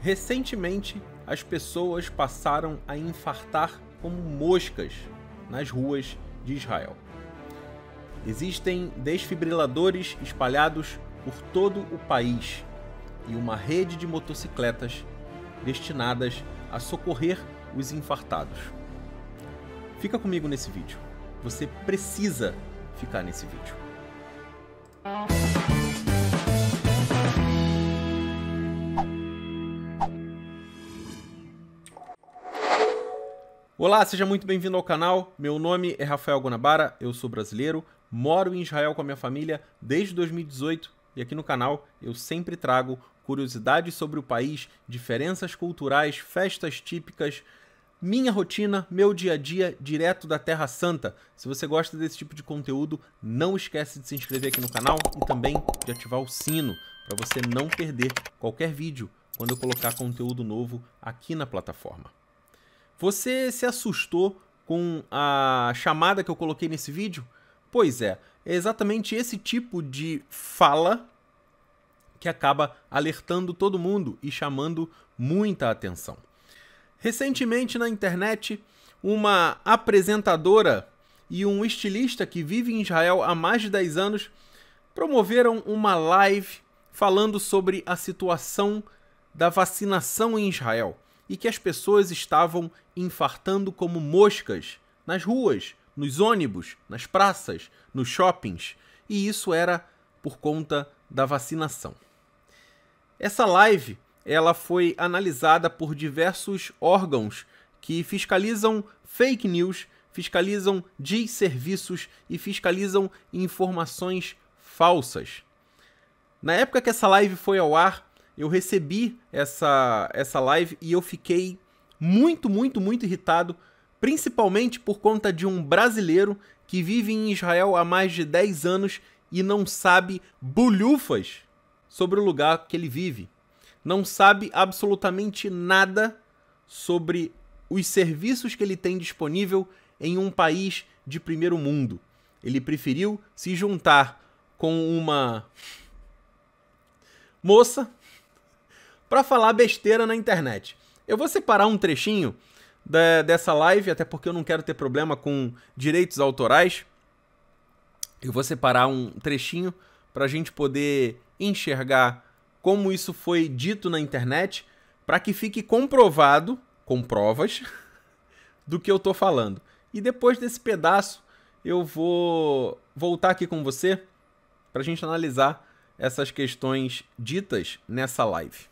Recentemente, as pessoas passaram a infartar como moscas nas ruas de Israel. Existem desfibriladores espalhados por todo o país e uma rede de motocicletas destinadas a socorrer os infartados. Fica comigo nesse vídeo. Você precisa ficar nesse vídeo. Olá, seja muito bem-vindo ao canal. Meu nome é Rafael Guanabara, eu sou brasileiro, moro em Israel com a minha família desde 2018 e aqui no canal eu sempre trago curiosidades sobre o país, diferenças culturais, festas típicas, minha rotina, meu dia a dia direto da Terra Santa. Se você gosta desse tipo de conteúdo, não esquece de se inscrever aqui no canal e também de ativar o sino para você não perder qualquer vídeo quando eu colocar conteúdo novo aqui na plataforma. Você se assustou com a chamada que eu coloquei nesse vídeo? Pois é, é exatamente esse tipo de fala que acaba alertando todo mundo e chamando muita atenção. Recentemente na internet, uma apresentadora e um estilista que vive em Israel há mais de 10 anos promoveram uma live falando sobre a situação da vacinação em Israel e que as pessoas estavam infartando como moscas nas ruas, nos ônibus, nas praças, nos shoppings, e isso era por conta da vacinação. Essa live, ela foi analisada por diversos órgãos que fiscalizam fake news, fiscalizam desserviços e fiscalizam informações falsas. Na época que essa live foi ao ar, eu recebi essa, essa live e eu fiquei muito, muito, muito irritado, principalmente por conta de um brasileiro que vive em Israel há mais de 10 anos e não sabe bulhufas sobre o lugar que ele vive. Não sabe absolutamente nada sobre os serviços que ele tem disponível em um país de primeiro mundo. Ele preferiu se juntar com uma moça para falar besteira na internet. Eu vou separar um trechinho da, dessa live, até porque eu não quero ter problema com direitos autorais. Eu vou separar um trechinho para a gente poder enxergar como isso foi dito na internet, para que fique comprovado, com provas, do que eu estou falando. E depois desse pedaço, eu vou voltar aqui com você para a gente analisar essas questões ditas nessa live.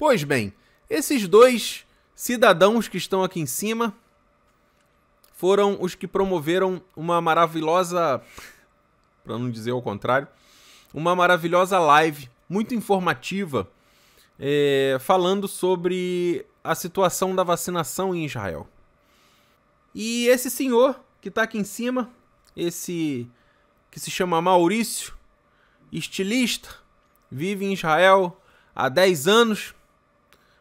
Pois bem, esses dois cidadãos que estão aqui em cima foram os que promoveram uma maravilhosa, para não dizer ao contrário, uma maravilhosa live muito informativa é, falando sobre a situação da vacinação em Israel. E esse senhor que está aqui em cima, esse que se chama Maurício, estilista, vive em Israel há 10 anos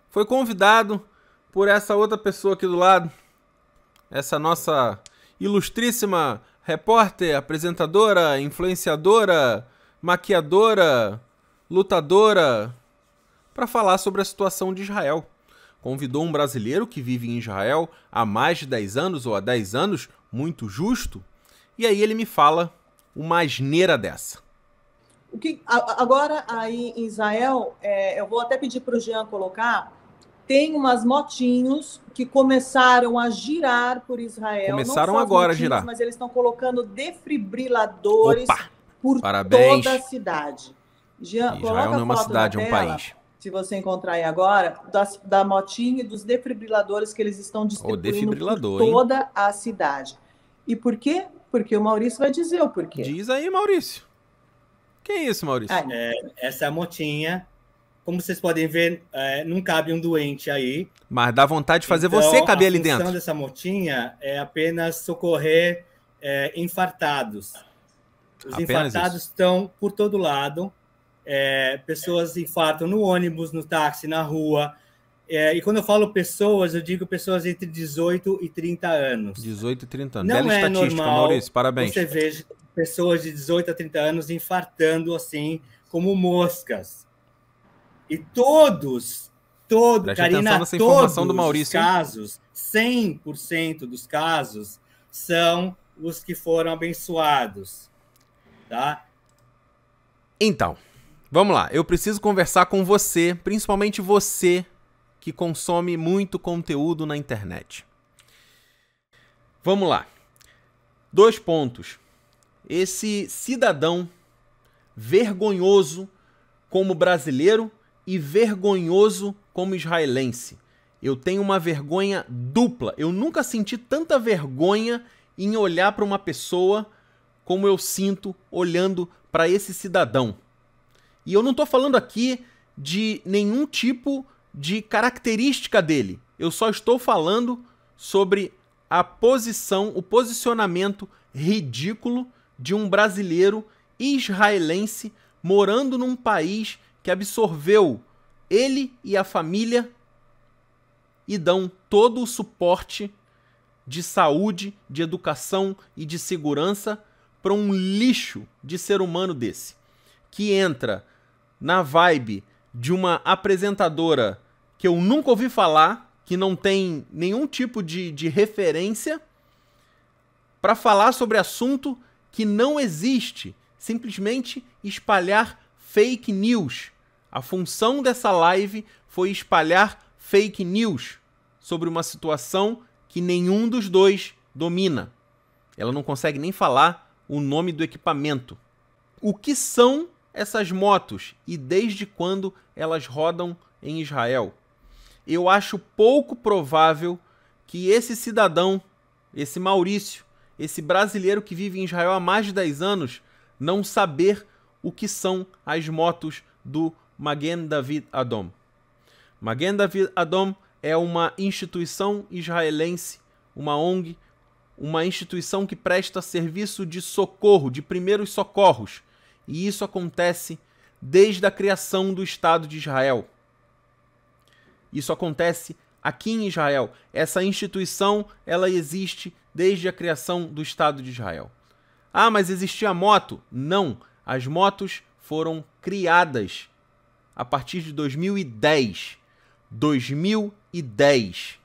foi convidado por essa outra pessoa aqui do lado, essa nossa ilustríssima repórter, apresentadora, influenciadora, maquiadora, lutadora, para falar sobre a situação de Israel. Convidou um brasileiro que vive em Israel há mais de 10 anos ou há 10 anos, muito justo, e aí ele me fala uma asneira dessa. O que, agora, aí em Israel, é, eu vou até pedir para o Jean colocar tem umas motinhos que começaram a girar por Israel. Começaram agora motinhos, a girar. Mas eles estão colocando defibriladores Opa, por parabéns. toda a cidade. Jean, Israel não é uma cidade, é um país. Se você encontrar aí agora, da, da motinha e dos defibriladores que eles estão distribuindo por toda hein? a cidade. E por quê? Porque o Maurício vai dizer o porquê. Diz aí, Maurício. Que é isso, Maurício? é, essa motinha como vocês podem ver, é, não cabe um doente aí. Mas dá vontade de fazer então, você caber ali dentro. A função dessa motinha é apenas socorrer é, infartados. Os apenas infartados isso. estão por todo lado. É, pessoas infartam no ônibus, no táxi, na rua. É, e quando eu falo pessoas, eu digo pessoas entre 18 e 30 anos. 18 e 30 anos. Não Bela é estatística, normal Maurício, parabéns. Você vê pessoas de 18 a 30 anos infartando assim, como moscas. E todos, todo, Preste Karina, todos do Maurício, os casos, 100% dos casos, são os que foram abençoados, tá? Então, vamos lá. Eu preciso conversar com você, principalmente você que consome muito conteúdo na internet. Vamos lá. Dois pontos. Esse cidadão vergonhoso como brasileiro e vergonhoso como israelense. Eu tenho uma vergonha dupla. Eu nunca senti tanta vergonha em olhar para uma pessoa como eu sinto olhando para esse cidadão. E eu não estou falando aqui de nenhum tipo de característica dele. Eu só estou falando sobre a posição, o posicionamento ridículo de um brasileiro israelense morando num país que absorveu ele e a família e dão todo o suporte de saúde, de educação e de segurança para um lixo de ser humano desse, que entra na vibe de uma apresentadora que eu nunca ouvi falar, que não tem nenhum tipo de, de referência, para falar sobre assunto que não existe, simplesmente espalhar fake news a função dessa live foi espalhar fake news sobre uma situação que nenhum dos dois domina. Ela não consegue nem falar o nome do equipamento. O que são essas motos e desde quando elas rodam em Israel? Eu acho pouco provável que esse cidadão, esse Maurício, esse brasileiro que vive em Israel há mais de 10 anos, não saber o que são as motos do Magen David Adom. Magen David Adom é uma instituição israelense, uma ONG, uma instituição que presta serviço de socorro, de primeiros socorros. E isso acontece desde a criação do Estado de Israel. Isso acontece aqui em Israel. Essa instituição, ela existe desde a criação do Estado de Israel. Ah, mas existia moto? Não, as motos foram criadas a partir de 2010. 2010.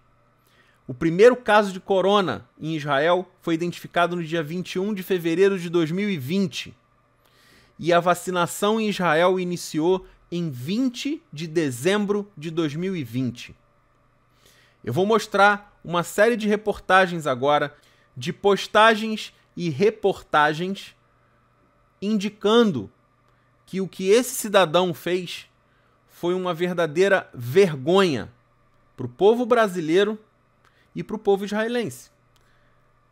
O primeiro caso de corona em Israel foi identificado no dia 21 de fevereiro de 2020. E a vacinação em Israel iniciou em 20 de dezembro de 2020. Eu vou mostrar uma série de reportagens agora, de postagens e reportagens indicando que o que esse cidadão fez foi uma verdadeira vergonha para o povo brasileiro e para o povo israelense,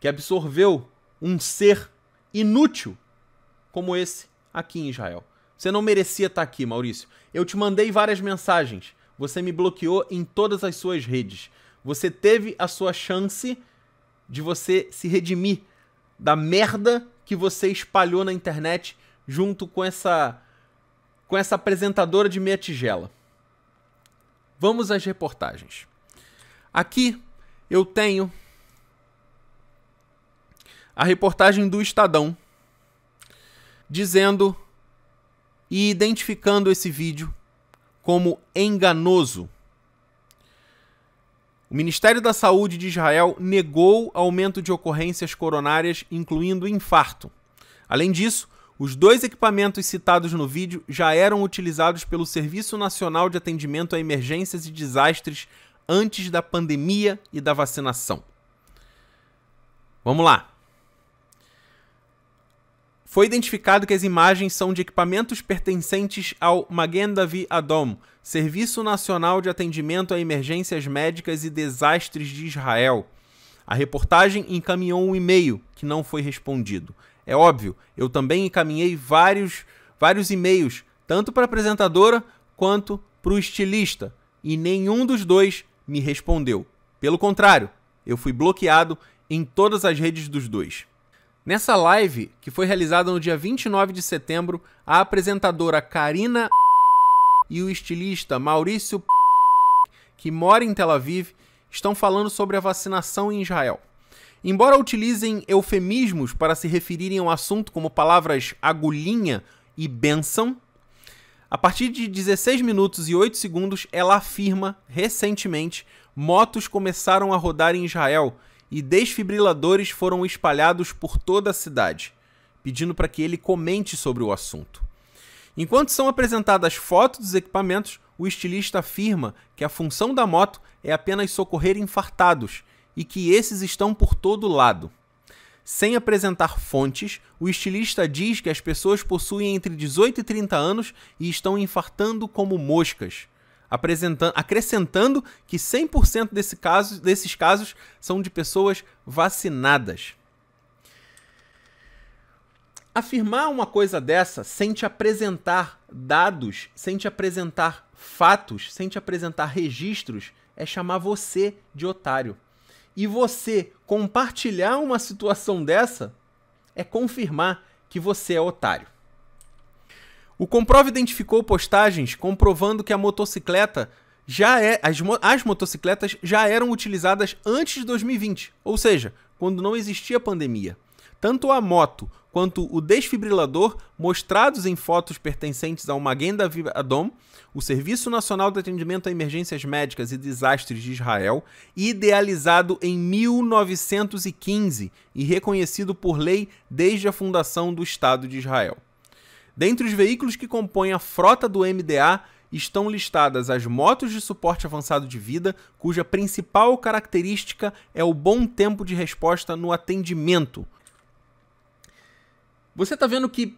que absorveu um ser inútil como esse aqui em Israel. Você não merecia estar aqui, Maurício. Eu te mandei várias mensagens. Você me bloqueou em todas as suas redes. Você teve a sua chance de você se redimir da merda que você espalhou na internet junto com essa com essa apresentadora de meia tigela. Vamos às reportagens. Aqui eu tenho a reportagem do Estadão dizendo e identificando esse vídeo como enganoso. O Ministério da Saúde de Israel negou aumento de ocorrências coronárias, incluindo infarto. Além disso, os dois equipamentos citados no vídeo já eram utilizados pelo Serviço Nacional de Atendimento a Emergências e Desastres antes da pandemia e da vacinação. Vamos lá. Foi identificado que as imagens são de equipamentos pertencentes ao Magen-David Adom, Serviço Nacional de Atendimento a Emergências Médicas e Desastres de Israel. A reportagem encaminhou um e-mail que não foi respondido. É óbvio, eu também encaminhei vários, vários e-mails, tanto para a apresentadora quanto para o estilista, e nenhum dos dois me respondeu. Pelo contrário, eu fui bloqueado em todas as redes dos dois. Nessa live, que foi realizada no dia 29 de setembro, a apresentadora Karina e o estilista Maurício que mora em Tel Aviv, estão falando sobre a vacinação em Israel. Embora utilizem eufemismos para se referirem ao assunto como palavras agulhinha e benção, a partir de 16 minutos e 8 segundos ela afirma recentemente motos começaram a rodar em Israel e desfibriladores foram espalhados por toda a cidade, pedindo para que ele comente sobre o assunto. Enquanto são apresentadas fotos dos equipamentos, o estilista afirma que a função da moto é apenas socorrer infartados e que esses estão por todo lado. Sem apresentar fontes, o estilista diz que as pessoas possuem entre 18 e 30 anos e estão infartando como moscas, acrescentando que 100% desse caso, desses casos são de pessoas vacinadas. Afirmar uma coisa dessa sem te apresentar dados, sem te apresentar fatos, sem te apresentar registros, é chamar você de otário. E você compartilhar uma situação dessa é confirmar que você é otário. O Comprova identificou postagens comprovando que a motocicleta já é as, as motocicletas já eram utilizadas antes de 2020, ou seja, quando não existia pandemia. Tanto a moto quanto o desfibrilador mostrados em fotos pertencentes ao Magen David Adom, o Serviço Nacional de Atendimento a Emergências Médicas e Desastres de Israel, idealizado em 1915 e reconhecido por lei desde a fundação do Estado de Israel. Dentre os veículos que compõem a frota do MDA estão listadas as motos de suporte avançado de vida, cuja principal característica é o bom tempo de resposta no atendimento, você tá vendo que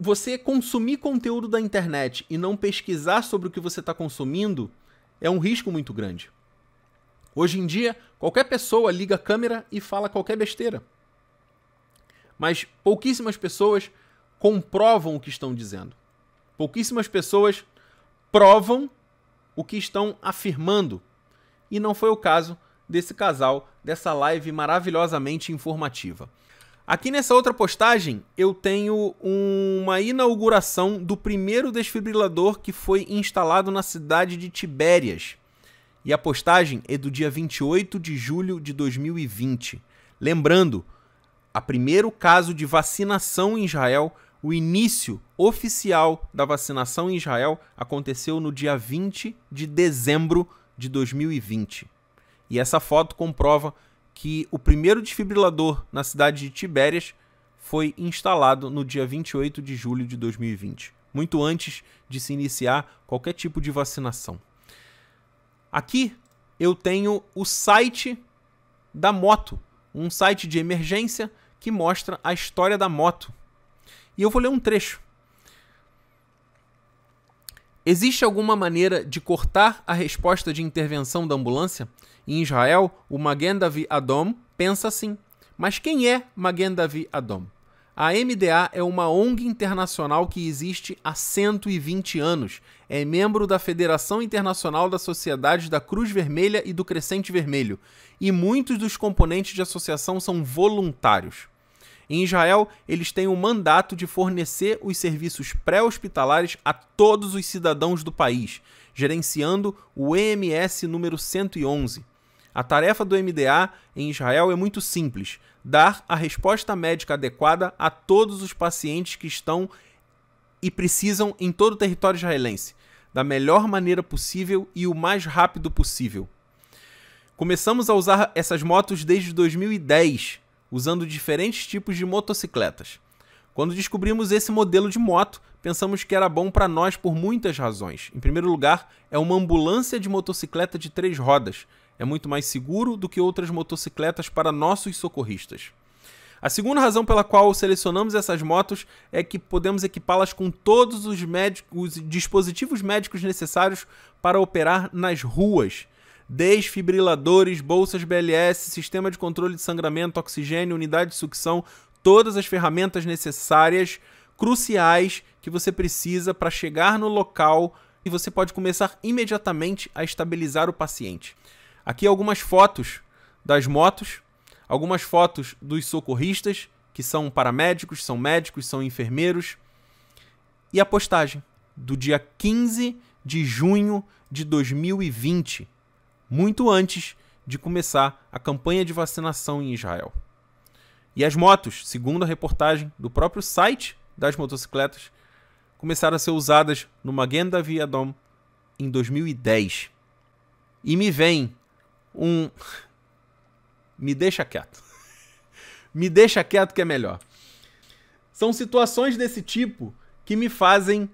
você consumir conteúdo da internet e não pesquisar sobre o que você está consumindo é um risco muito grande. Hoje em dia, qualquer pessoa liga a câmera e fala qualquer besteira. Mas pouquíssimas pessoas comprovam o que estão dizendo. Pouquíssimas pessoas provam o que estão afirmando. E não foi o caso desse casal, dessa live maravilhosamente informativa. Aqui nessa outra postagem, eu tenho uma inauguração do primeiro desfibrilador que foi instalado na cidade de Tibérias. E a postagem é do dia 28 de julho de 2020. Lembrando, a primeiro caso de vacinação em Israel, o início oficial da vacinação em Israel aconteceu no dia 20 de dezembro de 2020. E essa foto comprova que o primeiro desfibrilador na cidade de Tibérias foi instalado no dia 28 de julho de 2020, muito antes de se iniciar qualquer tipo de vacinação. Aqui eu tenho o site da moto, um site de emergência que mostra a história da moto. E eu vou ler um trecho Existe alguma maneira de cortar a resposta de intervenção da ambulância? Em Israel, o Magen Adom pensa assim. Mas quem é Magen Adom? A MDA é uma ONG internacional que existe há 120 anos. É membro da Federação Internacional da Sociedade da Cruz Vermelha e do Crescente Vermelho, e muitos dos componentes de associação são voluntários. Em Israel, eles têm o mandato de fornecer os serviços pré-hospitalares a todos os cidadãos do país, gerenciando o EMS número 111. A tarefa do MDA em Israel é muito simples: dar a resposta médica adequada a todos os pacientes que estão e precisam em todo o território israelense, da melhor maneira possível e o mais rápido possível. Começamos a usar essas motos desde 2010 usando diferentes tipos de motocicletas. Quando descobrimos esse modelo de moto, pensamos que era bom para nós por muitas razões. Em primeiro lugar, é uma ambulância de motocicleta de três rodas. É muito mais seguro do que outras motocicletas para nossos socorristas. A segunda razão pela qual selecionamos essas motos é que podemos equipá-las com todos os, médicos, os dispositivos médicos necessários para operar nas ruas desfibriladores, bolsas BLS, sistema de controle de sangramento, oxigênio, unidade de sucção, todas as ferramentas necessárias, cruciais, que você precisa para chegar no local e você pode começar imediatamente a estabilizar o paciente. Aqui algumas fotos das motos, algumas fotos dos socorristas, que são paramédicos, são médicos, são enfermeiros, e a postagem do dia 15 de junho de 2020 muito antes de começar a campanha de vacinação em Israel. E as motos, segundo a reportagem do próprio site das motocicletas, começaram a ser usadas no Magen David Adom em 2010. E me vem um me deixa quieto. me deixa quieto que é melhor. São situações desse tipo que me fazem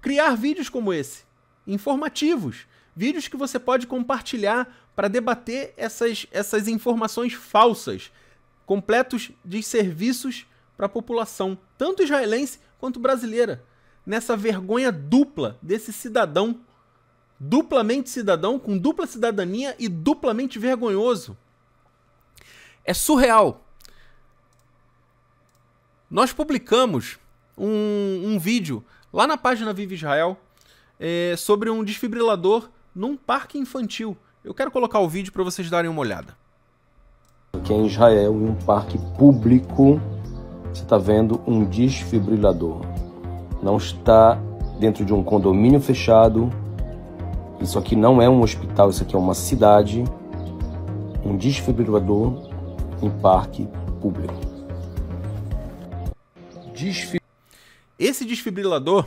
criar vídeos como esse, informativos, vídeos que você pode compartilhar para debater essas, essas informações falsas, completos de serviços para a população, tanto israelense quanto brasileira, nessa vergonha dupla desse cidadão, duplamente cidadão, com dupla cidadania e duplamente vergonhoso. É surreal. Nós publicamos um, um vídeo lá na página Viva Israel é, sobre um desfibrilador num parque infantil. Eu quero colocar o vídeo para vocês darem uma olhada. Aqui em Israel, em um parque público, você está vendo um desfibrilador. Não está dentro de um condomínio fechado. Isso aqui não é um hospital, isso aqui é uma cidade. Um desfibrilador em parque público. Esse desfibrilador,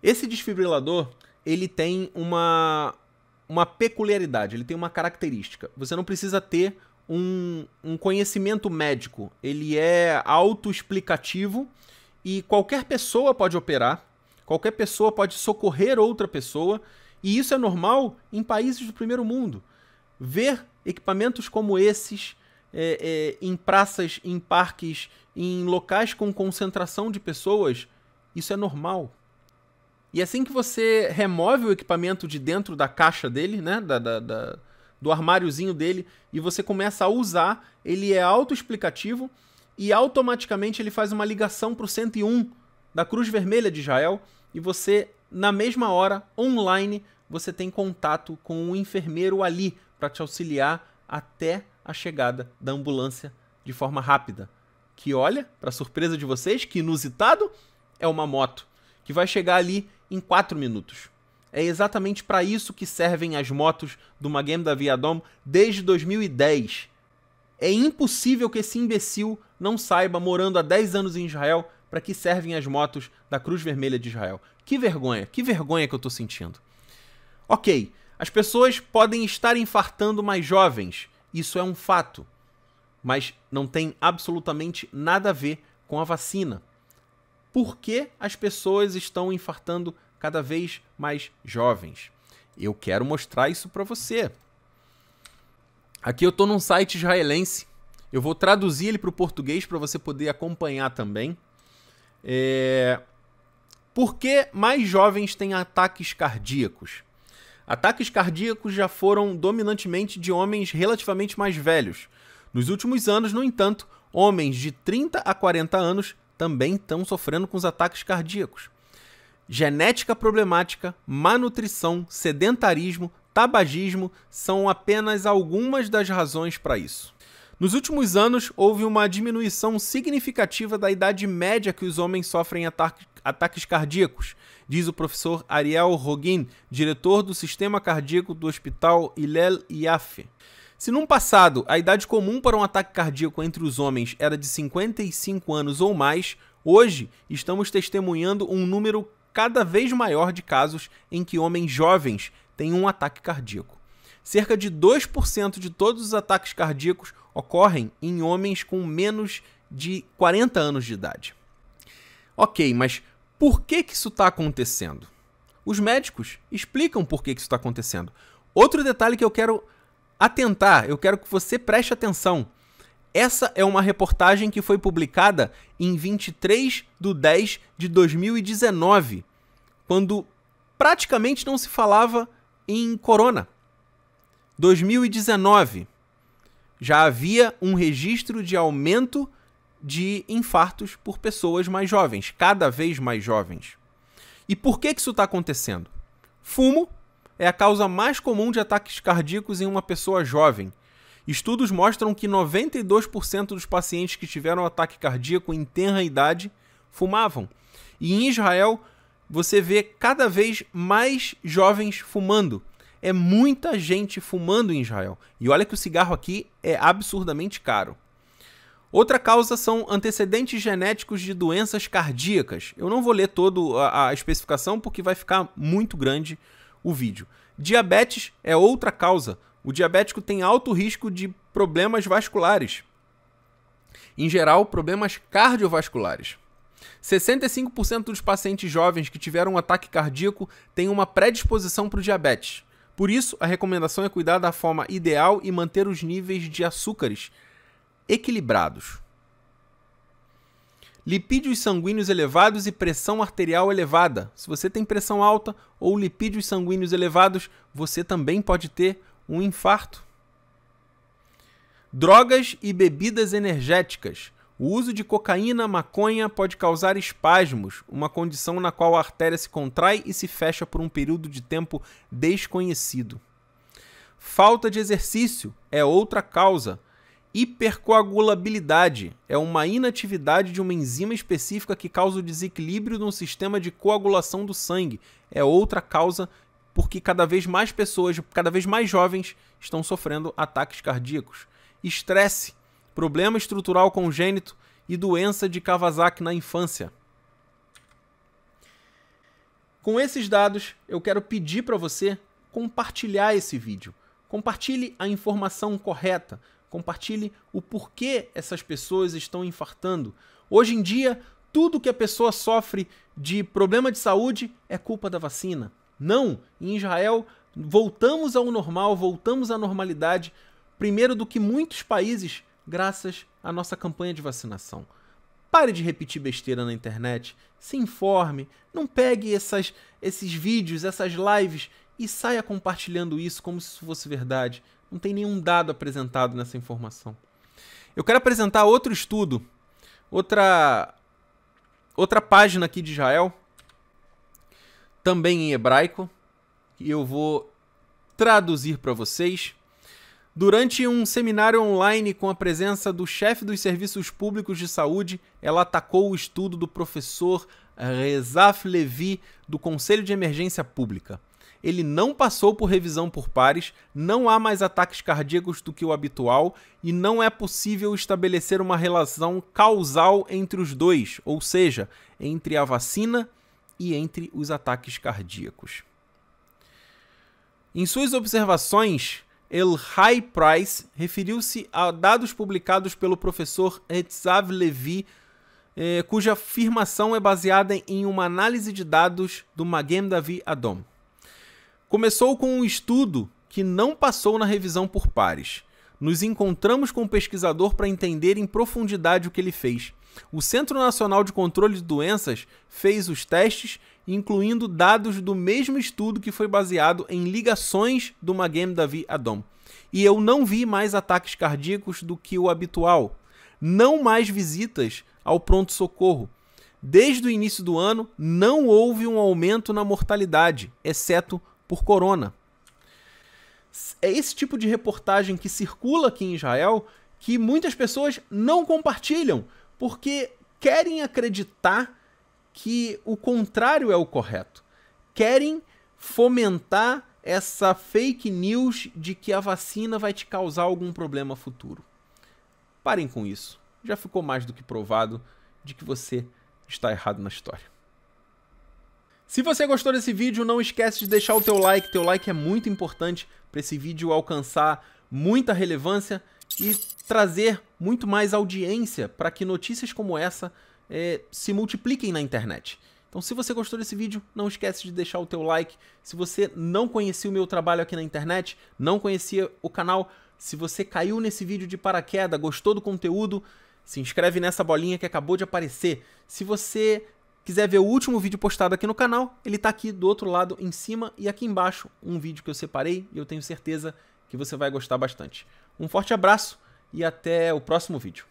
esse desfibrilador ele tem uma, uma peculiaridade, ele tem uma característica. Você não precisa ter um, um conhecimento médico, ele é autoexplicativo e qualquer pessoa pode operar, qualquer pessoa pode socorrer outra pessoa, e isso é normal em países do primeiro mundo. Ver equipamentos como esses é, é, em praças, em parques, em locais com concentração de pessoas, isso é normal. E assim que você remove o equipamento de dentro da caixa dele, né? Da, da, da do armáriozinho dele, e você começa a usar, ele é autoexplicativo e automaticamente ele faz uma ligação para o 101 da Cruz Vermelha de Israel. E você, na mesma hora, online, você tem contato com o um enfermeiro ali para te auxiliar até a chegada da ambulância de forma rápida. Que olha, para surpresa de vocês, que inusitado, é uma moto que vai chegar ali em 4 minutos. É exatamente para isso que servem as motos do Magem da Viadom desde 2010. É impossível que esse imbecil não saiba, morando há 10 anos em Israel, para que servem as motos da Cruz Vermelha de Israel. Que vergonha, que vergonha que eu estou sentindo. Ok, as pessoas podem estar infartando mais jovens, isso é um fato, mas não tem absolutamente nada a ver com a vacina por que as pessoas estão infartando cada vez mais jovens. Eu quero mostrar isso para você. Aqui eu estou num site israelense. Eu vou traduzir ele para o português para você poder acompanhar também. É... Por que mais jovens têm ataques cardíacos? Ataques cardíacos já foram dominantemente de homens relativamente mais velhos. Nos últimos anos, no entanto, homens de 30 a 40 anos também estão sofrendo com os ataques cardíacos. Genética problemática, má nutrição, sedentarismo, tabagismo são apenas algumas das razões para isso. Nos últimos anos, houve uma diminuição significativa da idade média que os homens sofrem ataque, ataques cardíacos, diz o professor Ariel Roguin, diretor do Sistema Cardíaco do Hospital Hillel Yafe. Se num passado a idade comum para um ataque cardíaco entre os homens era de 55 anos ou mais, hoje estamos testemunhando um número cada vez maior de casos em que homens jovens têm um ataque cardíaco. Cerca de 2% de todos os ataques cardíacos ocorrem em homens com menos de 40 anos de idade. Ok, mas por que, que isso está acontecendo? Os médicos explicam por que, que isso está acontecendo. Outro detalhe que eu quero atentar, eu quero que você preste atenção. Essa é uma reportagem que foi publicada em 23 de 10 de 2019, quando praticamente não se falava em corona. 2019. Já havia um registro de aumento de infartos por pessoas mais jovens, cada vez mais jovens. E por que, que isso está acontecendo? Fumo é a causa mais comum de ataques cardíacos em uma pessoa jovem. Estudos mostram que 92% dos pacientes que tiveram ataque cardíaco em tenra idade fumavam. E em Israel, você vê cada vez mais jovens fumando. É muita gente fumando em Israel. E olha que o cigarro aqui é absurdamente caro. Outra causa são antecedentes genéticos de doenças cardíacas. Eu não vou ler toda a especificação porque vai ficar muito grande o vídeo. Diabetes é outra causa. O diabético tem alto risco de problemas vasculares. Em geral, problemas cardiovasculares. 65% dos pacientes jovens que tiveram um ataque cardíaco têm uma predisposição para o diabetes. Por isso, a recomendação é cuidar da forma ideal e manter os níveis de açúcares equilibrados. Lipídios sanguíneos elevados e pressão arterial elevada. Se você tem pressão alta ou lipídios sanguíneos elevados, você também pode ter um infarto. Drogas e bebidas energéticas. O uso de cocaína, maconha pode causar espasmos, uma condição na qual a artéria se contrai e se fecha por um período de tempo desconhecido. Falta de exercício é outra causa. Hipercoagulabilidade é uma inatividade de uma enzima específica que causa o desequilíbrio no sistema de coagulação do sangue. É outra causa porque cada vez mais pessoas, cada vez mais jovens, estão sofrendo ataques cardíacos. Estresse, problema estrutural congênito e doença de Kawasaki na infância. Com esses dados, eu quero pedir para você compartilhar esse vídeo. Compartilhe a informação correta Compartilhe o porquê essas pessoas estão infartando. Hoje em dia, tudo que a pessoa sofre de problema de saúde é culpa da vacina. Não, em Israel voltamos ao normal, voltamos à normalidade, primeiro do que muitos países, graças à nossa campanha de vacinação. Pare de repetir besteira na internet, se informe, não pegue essas, esses vídeos, essas lives e saia compartilhando isso como se isso fosse verdade. Não tem nenhum dado apresentado nessa informação. Eu quero apresentar outro estudo, outra outra página aqui de Israel, também em hebraico, e eu vou traduzir para vocês. Durante um seminário online com a presença do chefe dos serviços públicos de saúde, ela atacou o estudo do professor Rezaf Levi do Conselho de Emergência Pública ele não passou por revisão por pares, não há mais ataques cardíacos do que o habitual e não é possível estabelecer uma relação causal entre os dois, ou seja, entre a vacina e entre os ataques cardíacos. Em suas observações, El High Price referiu-se a dados publicados pelo professor Etzav Levi, eh, cuja afirmação é baseada em uma análise de dados do Magem Davi Adom. Começou com um estudo que não passou na revisão por pares. Nos encontramos com o pesquisador para entender em profundidade o que ele fez. O Centro Nacional de Controle de Doenças fez os testes, incluindo dados do mesmo estudo que foi baseado em ligações do Magem Davi Adom. E eu não vi mais ataques cardíacos do que o habitual, não mais visitas ao pronto-socorro. Desde o início do ano, não houve um aumento na mortalidade, exceto por corona. É esse tipo de reportagem que circula aqui em Israel que muitas pessoas não compartilham, porque querem acreditar que o contrário é o correto. Querem fomentar essa fake news de que a vacina vai te causar algum problema futuro. Parem com isso. Já ficou mais do que provado de que você está errado na história. Se você gostou desse vídeo, não esquece de deixar o teu like. Teu like é muito importante para esse vídeo alcançar muita relevância e trazer muito mais audiência para que notícias como essa é, se multipliquem na internet. Então, se você gostou desse vídeo, não esquece de deixar o teu like. Se você não conhecia o meu trabalho aqui na internet, não conhecia o canal, se você caiu nesse vídeo de paraquedas, gostou do conteúdo, se inscreve nessa bolinha que acabou de aparecer. Se você Quiser ver o último vídeo postado aqui no canal, ele está aqui do outro lado em cima e aqui embaixo um vídeo que eu separei e eu tenho certeza que você vai gostar bastante. Um forte abraço e até o próximo vídeo.